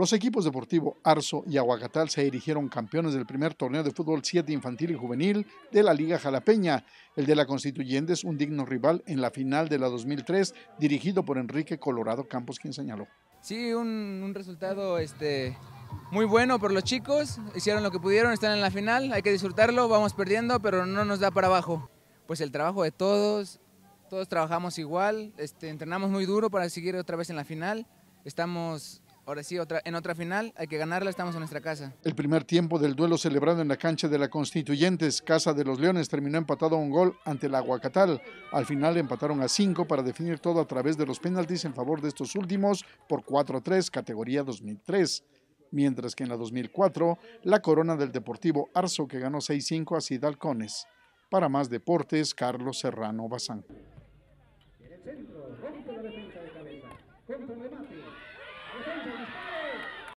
Los equipos deportivos Arzo y Aguacatal se dirigieron campeones del primer torneo de fútbol 7 infantil y juvenil de la Liga Jalapeña. El de la Constituyente es un digno rival en la final de la 2003, dirigido por Enrique Colorado Campos, quien señaló. Sí, un, resultado este, muy bueno por los chicos. Hicieron lo que pudieron, están en la final, hay que disfrutarlo. Vamos perdiendo, pero no nos da para abajo. Pues el trabajo de todos, todos trabajamos igual, este, entrenamos muy duro para seguir otra vez en la final. Estamos Ahora sí, otra, en otra final hay que ganarla, estamos en nuestra casa. El primer tiempo del duelo celebrado en la cancha de la Constituyentes, Casa de los Leones, terminó empatado a un gol ante el Aguacatal. Al final empataron a cinco para definir todo a través de los penaltis en favor de estos últimos por 4-3, categoría 2003 mientras que en la 2004 la corona del Deportivo Arzo que ganó 6-5 a Sidalcones. Para más deportes, Carlos Serrano Bazán.